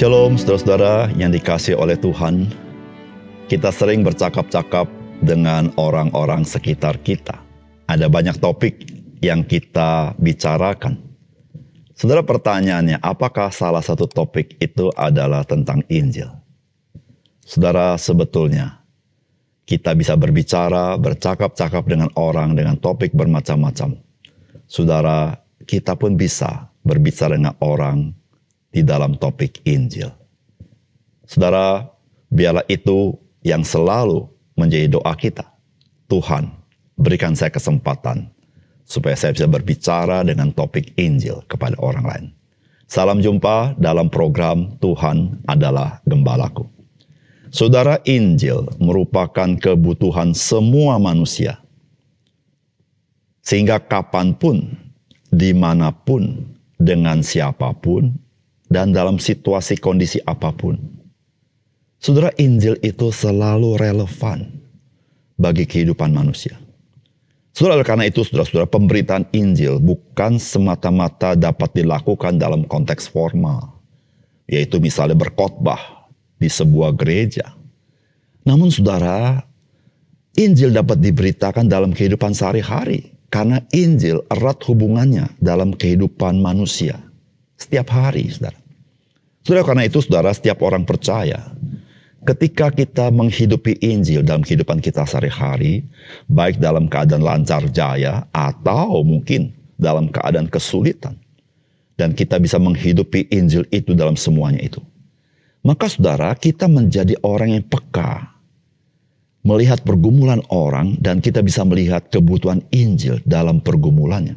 Shalom saudara-saudara yang dikasih oleh Tuhan. Kita sering bercakap-cakap dengan orang-orang sekitar kita. Ada banyak topik yang kita bicarakan. Saudara pertanyaannya, apakah salah satu topik itu adalah tentang Injil? Saudara sebetulnya kita bisa berbicara, bercakap-cakap dengan orang dengan topik bermacam-macam. Saudara, kita pun bisa berbicara dengan orang di dalam topik Injil. Saudara, biarlah itu yang selalu menjadi doa kita. Tuhan, berikan saya kesempatan supaya saya bisa berbicara dengan topik Injil kepada orang lain. Salam jumpa dalam program Tuhan adalah gembalaku. Saudara, Injil merupakan kebutuhan semua manusia. Sehingga kapanpun, dimanapun, dengan siapapun, dan dalam situasi kondisi apapun. Saudara, Injil itu selalu relevan bagi kehidupan manusia. Saudara, karena itu saudara-saudara pemberitaan Injil bukan semata-mata dapat dilakukan dalam konteks formal. Yaitu misalnya berkhotbah di sebuah gereja. Namun saudara, Injil dapat diberitakan dalam kehidupan sehari-hari. Karena Injil erat hubungannya dalam kehidupan manusia. Setiap hari, saudara. Saudara, karena itu saudara, setiap orang percaya. Ketika kita menghidupi Injil dalam kehidupan kita sehari-hari, baik dalam keadaan lancar jaya atau mungkin dalam keadaan kesulitan, dan kita bisa menghidupi Injil itu dalam semuanya itu, maka saudara kita menjadi orang yang peka, melihat pergumulan orang, dan kita bisa melihat kebutuhan Injil dalam pergumulannya.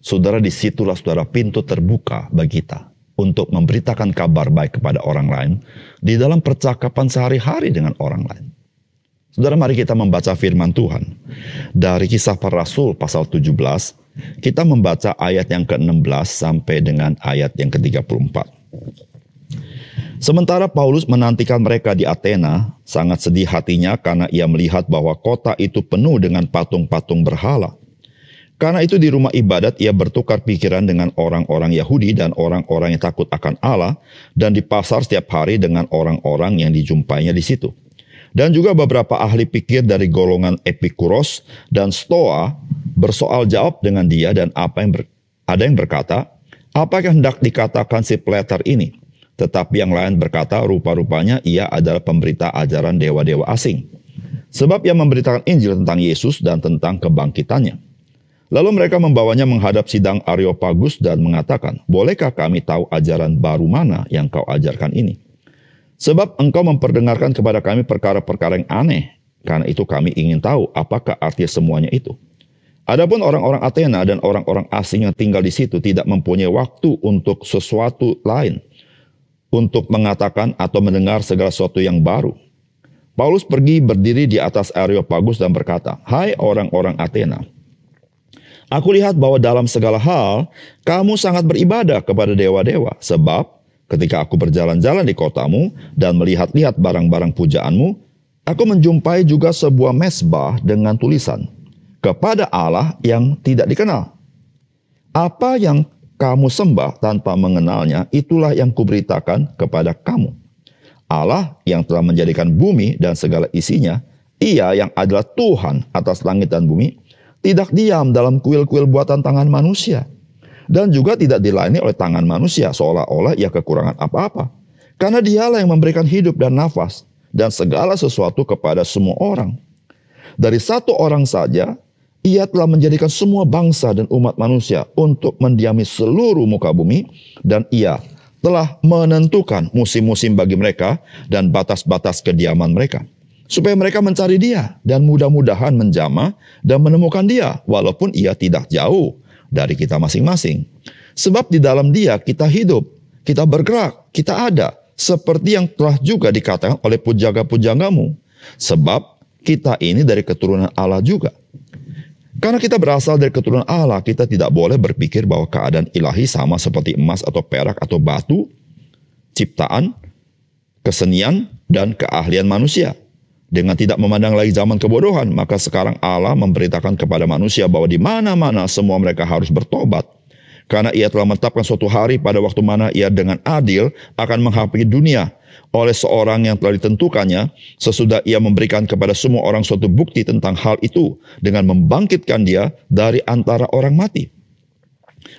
Saudara, disitulah saudara pintu terbuka bagi kita untuk memberitakan kabar baik kepada orang lain di dalam percakapan sehari-hari dengan orang lain. Saudara, mari kita membaca firman Tuhan. Dari kisah para rasul pasal 17, kita membaca ayat yang ke-16 sampai dengan ayat yang ke-34. Sementara Paulus menantikan mereka di Athena, sangat sedih hatinya karena ia melihat bahwa kota itu penuh dengan patung-patung berhala. Karena itu di rumah ibadat ia bertukar pikiran dengan orang-orang Yahudi dan orang-orang yang takut akan Allah dan di pasar setiap hari dengan orang-orang yang dijumpainya di situ. Dan juga beberapa ahli pikir dari golongan Epikuros dan Stoa bersoal jawab dengan dia dan apa yang ber, ada yang berkata, apa yang hendak dikatakan si Plater ini? Tetapi yang lain berkata, rupa-rupanya ia adalah pemberita ajaran dewa-dewa asing. Sebab ia memberitakan Injil tentang Yesus dan tentang kebangkitannya. Lalu mereka membawanya menghadap sidang Areopagus dan mengatakan, Bolehkah kami tahu ajaran baru mana yang kau ajarkan ini? Sebab engkau memperdengarkan kepada kami perkara-perkara yang aneh, karena itu kami ingin tahu apakah arti semuanya itu. Adapun orang-orang Athena dan orang-orang asing yang tinggal di situ tidak mempunyai waktu untuk sesuatu lain, untuk mengatakan atau mendengar segala sesuatu yang baru. Paulus pergi berdiri di atas Areopagus dan berkata, Hai orang-orang Athena, Aku lihat bahwa dalam segala hal, kamu sangat beribadah kepada dewa-dewa. Sebab ketika aku berjalan-jalan di kotamu dan melihat-lihat barang-barang pujaanmu, aku menjumpai juga sebuah mesbah dengan tulisan, kepada Allah yang tidak dikenal. Apa yang kamu sembah tanpa mengenalnya, itulah yang kuberitakan kepada kamu. Allah yang telah menjadikan bumi dan segala isinya, ia yang adalah Tuhan atas langit dan bumi, tidak diam dalam kuil-kuil buatan tangan manusia dan juga tidak dilayani oleh tangan manusia seolah-olah ia kekurangan apa-apa. Karena dialah yang memberikan hidup dan nafas dan segala sesuatu kepada semua orang. Dari satu orang saja, ia telah menjadikan semua bangsa dan umat manusia untuk mendiami seluruh muka bumi dan ia telah menentukan musim-musim bagi mereka dan batas-batas kediaman mereka supaya mereka mencari dia dan mudah-mudahan menjama dan menemukan dia walaupun ia tidak jauh dari kita masing-masing. Sebab di dalam dia kita hidup, kita bergerak, kita ada seperti yang telah juga dikatakan oleh pujaga-pujanggamu. Sebab kita ini dari keturunan Allah juga. Karena kita berasal dari keturunan Allah, kita tidak boleh berpikir bahwa keadaan ilahi sama seperti emas atau perak atau batu, ciptaan, kesenian, dan keahlian manusia dengan tidak memandang lagi zaman kebodohan, maka sekarang Allah memberitakan kepada manusia bahwa di mana-mana semua mereka harus bertobat. Karena ia telah menetapkan suatu hari pada waktu mana ia dengan adil akan menghakimi dunia oleh seorang yang telah ditentukannya sesudah ia memberikan kepada semua orang suatu bukti tentang hal itu dengan membangkitkan dia dari antara orang mati.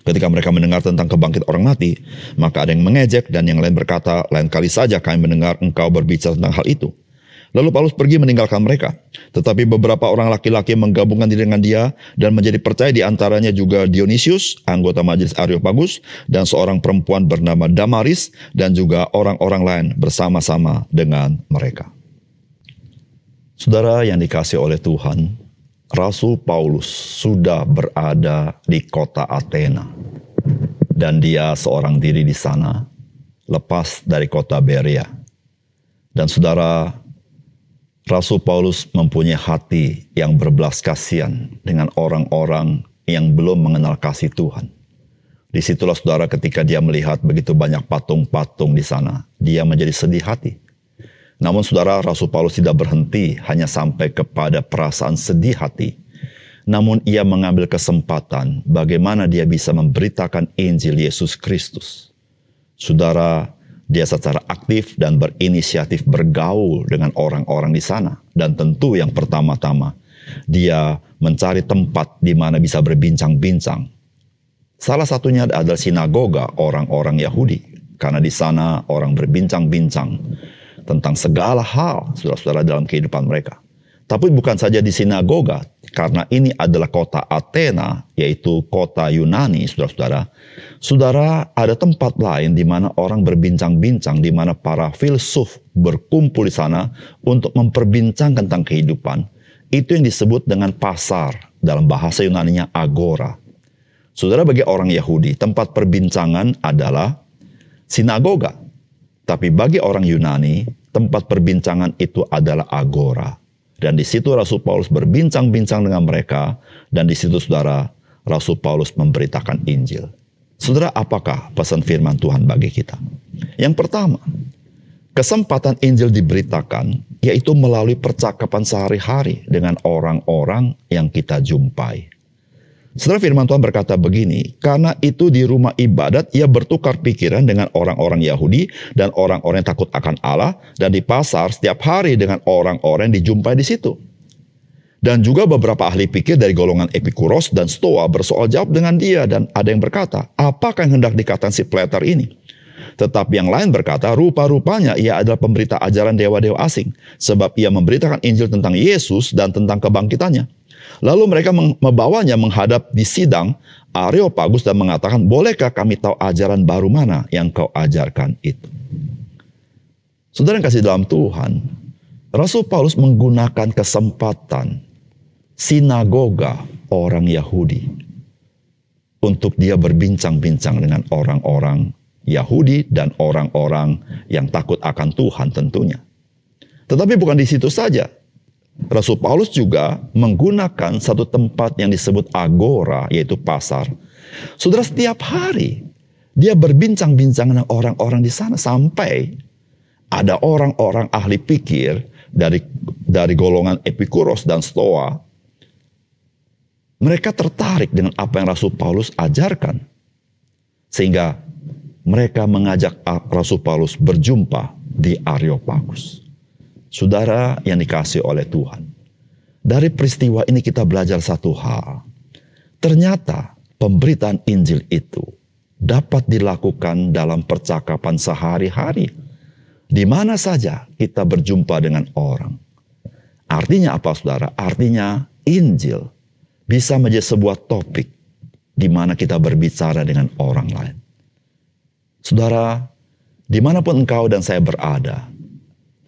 Ketika mereka mendengar tentang kebangkit orang mati, maka ada yang mengejek dan yang lain berkata, lain kali saja kami mendengar engkau berbicara tentang hal itu. Lalu Paulus pergi meninggalkan mereka. Tetapi beberapa orang laki-laki menggabungkan diri dengan dia dan menjadi percaya di antaranya juga Dionysius, anggota majelis Areopagus, dan seorang perempuan bernama Damaris, dan juga orang-orang lain bersama-sama dengan mereka. Saudara yang dikasih oleh Tuhan, Rasul Paulus sudah berada di kota Athena. Dan dia seorang diri di sana, lepas dari kota Berea, Dan saudara, Rasul Paulus mempunyai hati yang berbelas kasihan dengan orang-orang yang belum mengenal kasih Tuhan. Disitulah saudara ketika dia melihat begitu banyak patung-patung di sana, dia menjadi sedih hati. Namun saudara Rasul Paulus tidak berhenti hanya sampai kepada perasaan sedih hati. Namun ia mengambil kesempatan bagaimana dia bisa memberitakan Injil Yesus Kristus. Saudara, dia secara aktif dan berinisiatif bergaul dengan orang-orang di sana. Dan tentu yang pertama-tama, dia mencari tempat di mana bisa berbincang-bincang. Salah satunya adalah sinagoga orang-orang Yahudi. Karena di sana orang berbincang-bincang tentang segala hal, saudara-saudara, dalam kehidupan mereka. Tapi bukan saja di sinagoga, karena ini adalah kota Athena, yaitu kota Yunani, saudara-saudara. Saudara, ada tempat lain di mana orang berbincang-bincang, di mana para filsuf berkumpul di sana untuk memperbincangkan tentang kehidupan. Itu yang disebut dengan pasar, dalam bahasa Yunaninya agora. Saudara, bagi orang Yahudi, tempat perbincangan adalah sinagoga. Tapi bagi orang Yunani, tempat perbincangan itu adalah agora. Dan di situ Rasul Paulus berbincang-bincang dengan mereka. Dan di situ saudara, Rasul Paulus memberitakan Injil. Saudara, apakah pesan firman Tuhan bagi kita? Yang pertama, kesempatan Injil diberitakan yaitu melalui percakapan sehari-hari dengan orang-orang yang kita jumpai. Setelah firman Tuhan berkata begini, karena itu di rumah ibadat ia bertukar pikiran dengan orang-orang Yahudi dan orang-orang yang takut akan Allah dan di pasar setiap hari dengan orang-orang yang dijumpai di situ. Dan juga beberapa ahli pikir dari golongan Epikuros dan Stoa bersoal jawab dengan dia dan ada yang berkata, apakah yang hendak dikatakan si Plater ini? Tetapi yang lain berkata, rupa-rupanya ia adalah pemberita ajaran dewa-dewa asing, sebab ia memberitakan Injil tentang Yesus dan tentang kebangkitannya. Lalu mereka membawanya menghadap di sidang Areopagus dan mengatakan, bolehkah kami tahu ajaran baru mana yang kau ajarkan itu? Saudara yang kasih dalam Tuhan, Rasul Paulus menggunakan kesempatan sinagoga orang Yahudi untuk dia berbincang-bincang dengan orang-orang Yahudi dan orang-orang yang takut akan Tuhan tentunya. Tetapi bukan di situ saja. Rasul Paulus juga menggunakan satu tempat yang disebut agora, yaitu pasar. Saudara setiap hari dia berbincang-bincang dengan orang-orang di sana sampai ada orang-orang ahli pikir dari dari golongan Epikuros dan Stoa. Mereka tertarik dengan apa yang Rasul Paulus ajarkan. Sehingga mereka mengajak Rasul Paulus berjumpa di Areopagus. Saudara yang dikasih oleh Tuhan. Dari peristiwa ini kita belajar satu hal. Ternyata pemberitaan Injil itu dapat dilakukan dalam percakapan sehari-hari. Di mana saja kita berjumpa dengan orang. Artinya apa saudara? Artinya Injil bisa menjadi sebuah topik di mana kita berbicara dengan orang lain. Saudara, dimanapun engkau dan saya berada,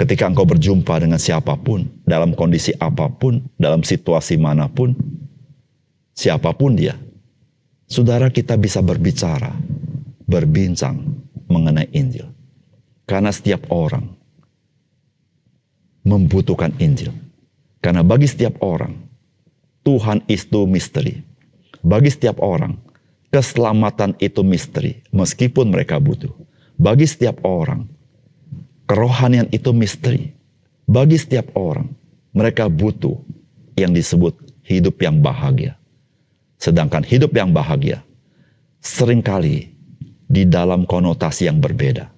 Ketika engkau berjumpa dengan siapapun, dalam kondisi apapun, dalam situasi manapun, siapapun dia, saudara kita bisa berbicara, berbincang mengenai Injil. Karena setiap orang membutuhkan Injil. Karena bagi setiap orang, Tuhan itu misteri. Bagi setiap orang, keselamatan itu misteri, meskipun mereka butuh. Bagi setiap orang, Kerohanian itu misteri. Bagi setiap orang, mereka butuh yang disebut hidup yang bahagia. Sedangkan hidup yang bahagia seringkali di dalam konotasi yang berbeda.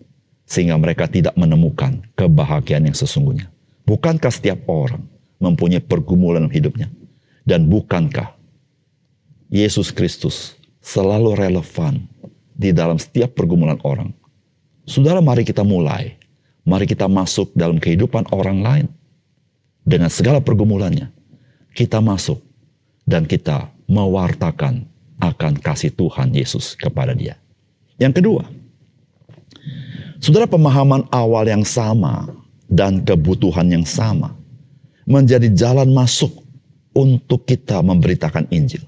Sehingga mereka tidak menemukan kebahagiaan yang sesungguhnya. Bukankah setiap orang mempunyai pergumulan dalam hidupnya? Dan bukankah Yesus Kristus selalu relevan di dalam setiap pergumulan orang? Saudara mari kita mulai Mari kita masuk dalam kehidupan orang lain dengan segala pergumulannya. Kita masuk dan kita mewartakan akan kasih Tuhan Yesus kepada dia. Yang kedua, saudara pemahaman awal yang sama dan kebutuhan yang sama menjadi jalan masuk untuk kita memberitakan Injil.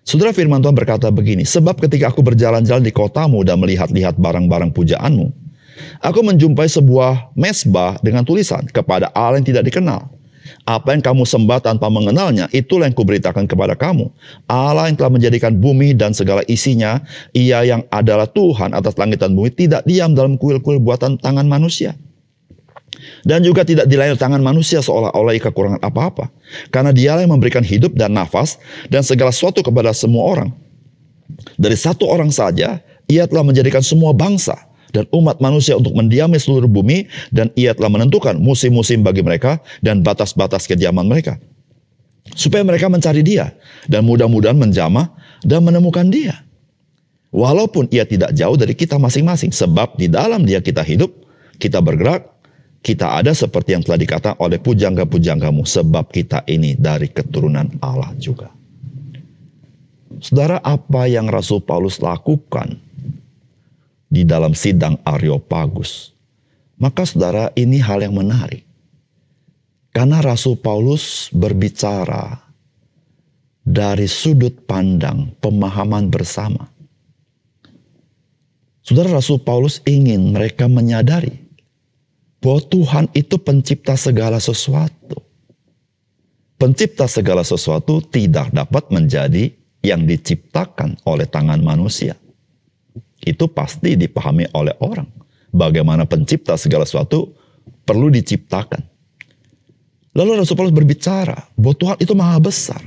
Saudara firman Tuhan berkata begini, sebab ketika aku berjalan-jalan di kotamu dan melihat-lihat barang-barang pujaanmu, Aku menjumpai sebuah mesbah dengan tulisan kepada Allah yang tidak dikenal. Apa yang kamu sembah tanpa mengenalnya, itulah yang kuberitakan kepada kamu. Allah yang telah menjadikan bumi dan segala isinya, ia yang adalah Tuhan atas langit dan bumi, tidak diam dalam kuil-kuil buatan tangan manusia dan juga tidak dilayani tangan manusia seolah-olah ia kekurangan apa-apa. Karena dialah yang memberikan hidup dan nafas dan segala sesuatu kepada semua orang. Dari satu orang saja, ia telah menjadikan semua bangsa dan umat manusia untuk mendiami seluruh bumi dan ia telah menentukan musim-musim bagi mereka dan batas-batas kediaman mereka. Supaya mereka mencari dia dan mudah-mudahan menjamah dan menemukan dia. Walaupun ia tidak jauh dari kita masing-masing sebab di dalam dia kita hidup, kita bergerak, kita ada seperti yang telah dikata oleh pujangga-pujanggamu sebab kita ini dari keturunan Allah juga. Saudara, apa yang Rasul Paulus lakukan di dalam sidang Areopagus. Maka saudara ini hal yang menarik. Karena Rasul Paulus berbicara dari sudut pandang pemahaman bersama. Saudara Rasul Paulus ingin mereka menyadari bahwa Tuhan itu pencipta segala sesuatu. Pencipta segala sesuatu tidak dapat menjadi yang diciptakan oleh tangan manusia itu pasti dipahami oleh orang. Bagaimana pencipta segala sesuatu perlu diciptakan. Lalu Rasul Paulus berbicara bahwa Tuhan itu maha besar.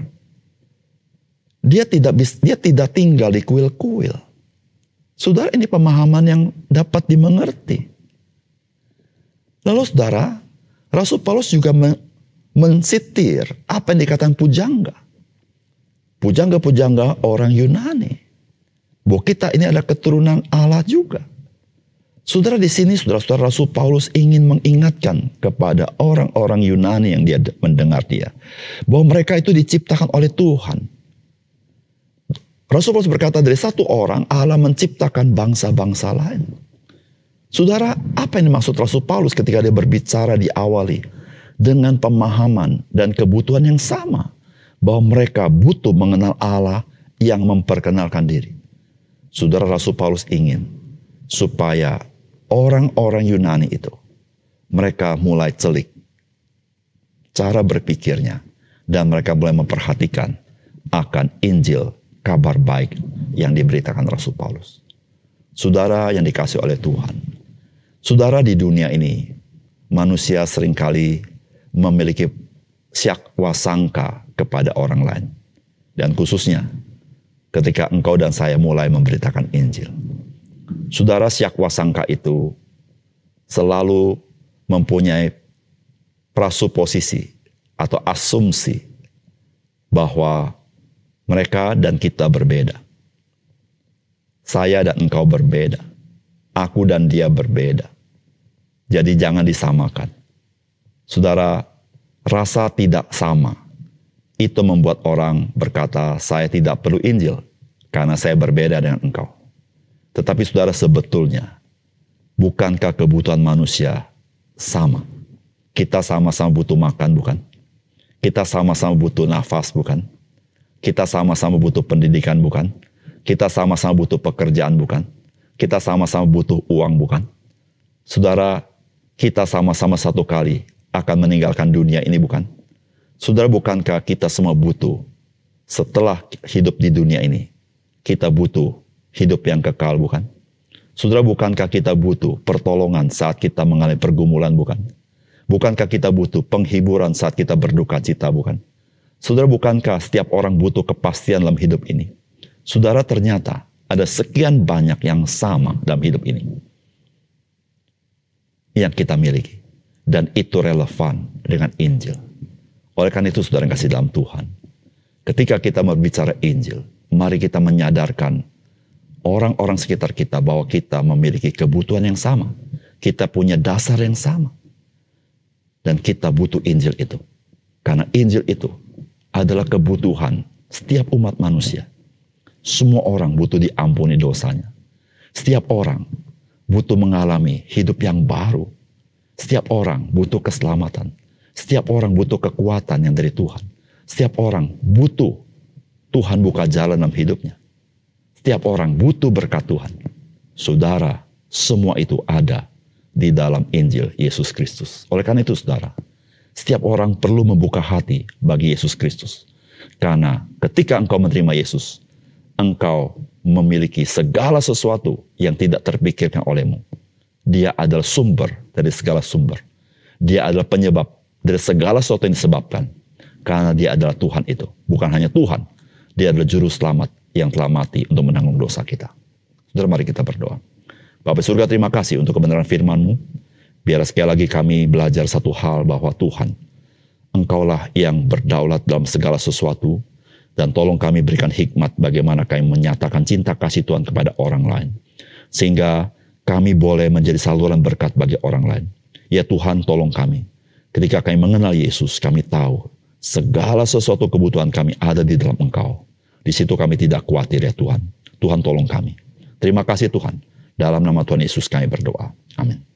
Dia tidak dia tidak tinggal di kuil-kuil. Saudara ini pemahaman yang dapat dimengerti. Lalu saudara, Rasul Paulus juga men mensitir apa yang dikatakan pujangga. Pujangga-pujangga orang Yunani bahwa kita ini adalah keturunan Allah juga. Saudara di sini, saudara-saudara Rasul Paulus ingin mengingatkan kepada orang-orang Yunani yang dia mendengar dia. Bahwa mereka itu diciptakan oleh Tuhan. Rasul Paulus berkata dari satu orang Allah menciptakan bangsa-bangsa lain. Saudara, apa yang dimaksud Rasul Paulus ketika dia berbicara diawali dengan pemahaman dan kebutuhan yang sama bahwa mereka butuh mengenal Allah yang memperkenalkan diri. Saudara Rasul Paulus ingin supaya orang-orang Yunani itu mereka mulai celik cara berpikirnya dan mereka mulai memperhatikan akan Injil kabar baik yang diberitakan Rasul Paulus. Saudara yang dikasih oleh Tuhan. Saudara di dunia ini manusia seringkali memiliki syakwa sangka kepada orang lain dan khususnya ketika engkau dan saya mulai memberitakan Injil. Saudara siakwa sangka itu selalu mempunyai prasuposisi atau asumsi bahwa mereka dan kita berbeda. Saya dan engkau berbeda. Aku dan dia berbeda. Jadi jangan disamakan. Saudara, rasa tidak sama itu membuat orang berkata, "Saya tidak perlu Injil karena saya berbeda dengan engkau. Tetapi saudara sebetulnya, bukankah kebutuhan manusia sama? Kita sama-sama butuh makan, bukan? Kita sama-sama butuh nafas, bukan? Kita sama-sama butuh pendidikan, bukan? Kita sama-sama butuh pekerjaan, bukan? Kita sama-sama butuh uang, bukan? Saudara, kita sama-sama satu kali akan meninggalkan dunia ini, bukan? Saudara, bukankah kita semua butuh setelah hidup di dunia ini? kita butuh hidup yang kekal, bukan? Saudara, bukankah kita butuh pertolongan saat kita mengalami pergumulan, bukan? Bukankah kita butuh penghiburan saat kita berduka cita, bukan? Saudara, bukankah setiap orang butuh kepastian dalam hidup ini? Saudara, ternyata ada sekian banyak yang sama dalam hidup ini yang kita miliki. Dan itu relevan dengan Injil. Oleh karena itu saudara yang kasih dalam Tuhan. Ketika kita berbicara Injil, mari kita menyadarkan orang-orang sekitar kita bahwa kita memiliki kebutuhan yang sama. Kita punya dasar yang sama. Dan kita butuh Injil itu. Karena Injil itu adalah kebutuhan setiap umat manusia. Semua orang butuh diampuni dosanya. Setiap orang butuh mengalami hidup yang baru. Setiap orang butuh keselamatan. Setiap orang butuh kekuatan yang dari Tuhan. Setiap orang butuh Tuhan buka jalan dalam hidupnya. Setiap orang butuh berkat Tuhan. Saudara, semua itu ada di dalam Injil Yesus Kristus. Oleh karena itu, saudara, setiap orang perlu membuka hati bagi Yesus Kristus. Karena ketika engkau menerima Yesus, engkau memiliki segala sesuatu yang tidak terpikirkan olehmu. Dia adalah sumber dari segala sumber. Dia adalah penyebab dari segala sesuatu yang disebabkan. Karena dia adalah Tuhan itu. Bukan hanya Tuhan, dia adalah juru selamat yang telah mati untuk menanggung dosa kita. Saudara mari kita berdoa. Bapak surga terima kasih untuk kebenaran firman-Mu. Biar sekali lagi kami belajar satu hal bahwa Tuhan, Engkaulah yang berdaulat dalam segala sesuatu, dan tolong kami berikan hikmat bagaimana kami menyatakan cinta kasih Tuhan kepada orang lain. Sehingga kami boleh menjadi saluran berkat bagi orang lain. Ya Tuhan tolong kami. Ketika kami mengenal Yesus, kami tahu Segala sesuatu kebutuhan kami ada di dalam Engkau. Di situ kami tidak khawatir ya Tuhan. Tuhan tolong kami. Terima kasih Tuhan. Dalam nama Tuhan Yesus kami berdoa. Amin.